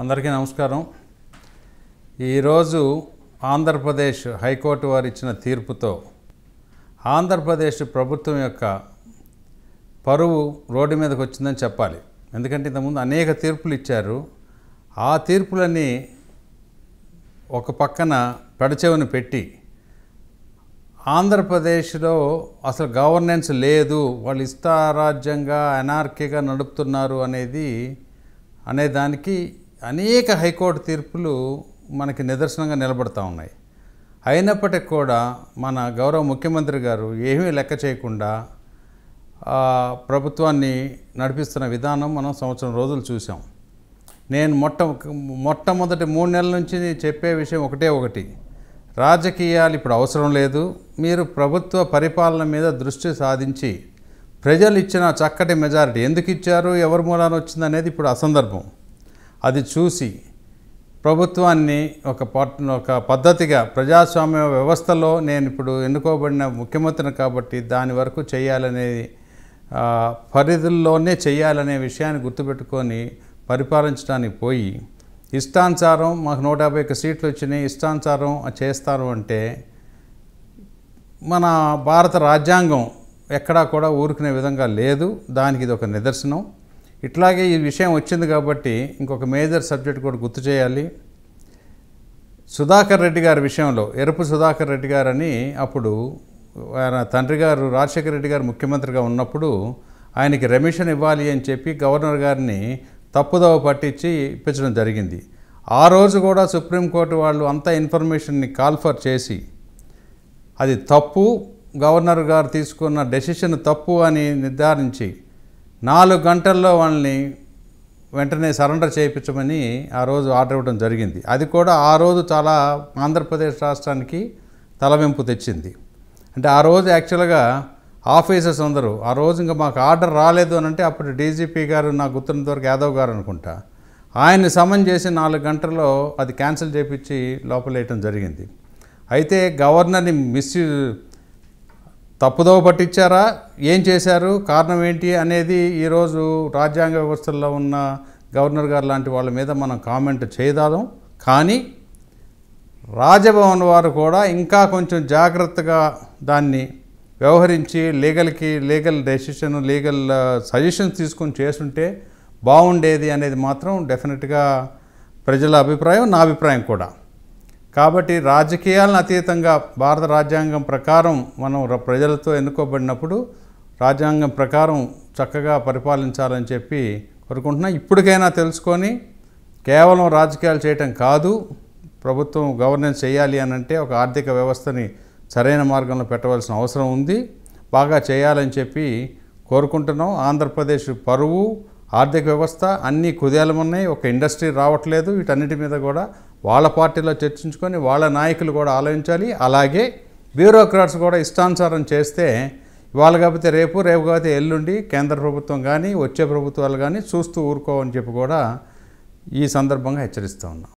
అందరికీ నమస్కారం ఈరోజు ఆంధ్రప్రదేశ్ హైకోర్టు వారు ఇచ్చిన తీర్పుతో ఆంధ్రప్రదేశ్ ప్రభుత్వం యొక్క పరువు రోడ్డు మీదకి వచ్చిందని చెప్పాలి ఎందుకంటే ఇంతకుముందు అనేక తీర్పులు ఇచ్చారు ఆ తీర్పులన్నీ ఒక పక్కన పెడచెవిని పెట్టి ఆంధ్రప్రదేశ్లో అసలు గవర్నెన్స్ లేదు వాళ్ళు ఇష్టారాజ్యంగా అనార్కీగా నడుపుతున్నారు అనేది అనేదానికి అనేక హైకోర్టు తీర్పులు మనకి నిదర్శనంగా నిలబడతా ఉన్నాయి అయినప్పటికి కూడా మన గౌరవ ముఖ్యమంత్రి గారు ఏమీ లెక్క చేయకుండా ప్రభుత్వాన్ని నడిపిస్తున్న విధానం మనం సంవత్సరం రోజులు చూసాం నేను మొట్ట మొట్టమొదటి మూడు నెలల నుంచి చెప్పే విషయం ఒకటే ఒకటి రాజకీయాలు ఇప్పుడు అవసరం లేదు మీరు ప్రభుత్వ పరిపాలన మీద దృష్టి సాధించి ప్రజలు ఇచ్చిన చక్కటి మెజారిటీ ఎందుకు ఇచ్చారు ఎవరి మూలాన వచ్చిందనేది ఇప్పుడు అసందర్భం అది చూసి ప్రభుత్వాన్ని ఒక ఒక పద్ధతిగా ప్రజాస్వామ్య వ్యవస్థలో నేను ఇప్పుడు ఎన్నుకోబడిన ముఖ్యమంత్రిని కాబట్టి దాని వరకు చేయాలనేది పరిధుల్లోనే చేయాలనే విషయాన్ని గుర్తుపెట్టుకొని పరిపాలించడానికి పోయి ఇష్టానుసారం మాకు నూట యాభై ఒక సీట్లు వచ్చినాయి ఇష్టానుసారం చేస్తారు అంటే మన భారత రాజ్యాంగం ఎక్కడా కూడా ఊరుకునే విధంగా లేదు దానికి ఇది ఒక నిదర్శనం ఇట్లాగే ఈ విషయం వచ్చింది కాబట్టి ఇంకొక మేజర్ సబ్జెక్ట్ కూడా గుర్తు చేయాలి సుధాకర్ రెడ్డి గారి విషయంలో ఎరుపు సుధాకర్ రెడ్డి గారని అప్పుడు ఆయన తండ్రి గారు రాజశేఖర రెడ్డి గారు ముఖ్యమంత్రిగా ఉన్నప్పుడు ఆయనకి రెమిషన్ ఇవ్వాలి అని చెప్పి గవర్నర్ గారిని తప్పుదవ పట్టించి ఇప్పించడం జరిగింది ఆ రోజు కూడా సుప్రీంకోర్టు వాళ్ళు అంత ఇన్ఫర్మేషన్ని కాల్ఫర్ చేసి అది తప్పు గవర్నర్ గారు తీసుకున్న డెసిషన్ తప్పు అని నిర్ధారించి నాలుగు గంటల్లో వాళ్ళని వెంటనే సరెండర్ చేయించమని ఆ రోజు ఆర్డర్ ఇవ్వడం జరిగింది అది కూడా ఆ రోజు చాలా ఆంధ్రప్రదేశ్ రాష్ట్రానికి తలవెంపు తెచ్చింది అంటే ఆ రోజు యాక్చువల్గా ఆఫీసర్స్ అందరూ ఆ రోజు ఇంకా మాకు ఆర్డర్ రాలేదు అని అంటే అప్పుడు డీజీపీ గారు నా గుర్తున్నంత వరకు యాదవ్ గారు అనుకుంటా ఆయన్ని సమన్ చేసి నాలుగు గంటల్లో అది క్యాన్సిల్ చేపించి లోపలేయటం జరిగింది అయితే గవర్నర్ని మిస్యూజ్ తప్పుదోవ పట్టించారా ఏం చేశారు కారణం ఏంటి అనేది ఈరోజు రాజ్యాంగ వ్యవస్థల్లో ఉన్న గవర్నర్ గారు లాంటి వాళ్ళ మీద మనం కామెంట్ చేయదాం కానీ రాజభవన్ వారు కూడా ఇంకా కొంచెం జాగ్రత్తగా దాన్ని వ్యవహరించి లీగల్కి లీగల్ డెసిషన్ లీగల్ సజెషన్స్ తీసుకొని చేస్తుంటే బాగుండేది అనేది మాత్రం డెఫినెట్గా ప్రజల అభిప్రాయం నా అభిప్రాయం కూడా కాబట్టి రాజకీయాలను అతీతంగా భారత రాజ్యాంగం ప్రకారం మనం ప్రజలతో ఎన్నుకోబడినప్పుడు రాజ్యాంగం ప్రకారం చక్కగా పరిపాలించాలని చెప్పి కోరుకుంటున్నా ఇప్పటికైనా తెలుసుకొని కేవలం రాజకీయాలు చేయటం కాదు ప్రభుత్వం గవర్నెన్స్ చేయాలి అని అంటే ఒక ఆర్థిక వ్యవస్థని సరైన మార్గంలో పెట్టవలసిన అవసరం ఉంది బాగా చేయాలని చెప్పి కోరుకుంటున్నాం ఆంధ్రప్రదేశ్ పరువు ఆర్థిక వ్యవస్థ అన్నీ కుదేలమున్నాయి ఒక ఇండస్ట్రీ రావట్లేదు వీటన్నిటి మీద కూడా వాళ్ళ పార్టీలో చర్చించుకొని వాళ్ళ నాయకులు కూడా ఆలోచించాలి అలాగే బ్యూరోక్రాట్స్ కూడా ఇష్టానుసారం చేస్తే వాళ్ళు కాకపోతే రేపు రేపు కాకపోతే ఎల్లుండి కేంద్ర ప్రభుత్వం కానీ వచ్చే ప్రభుత్వాలు కానీ చూస్తూ ఊరుకోవని చెప్పి కూడా ఈ సందర్భంగా హెచ్చరిస్తూ ఉన్నాం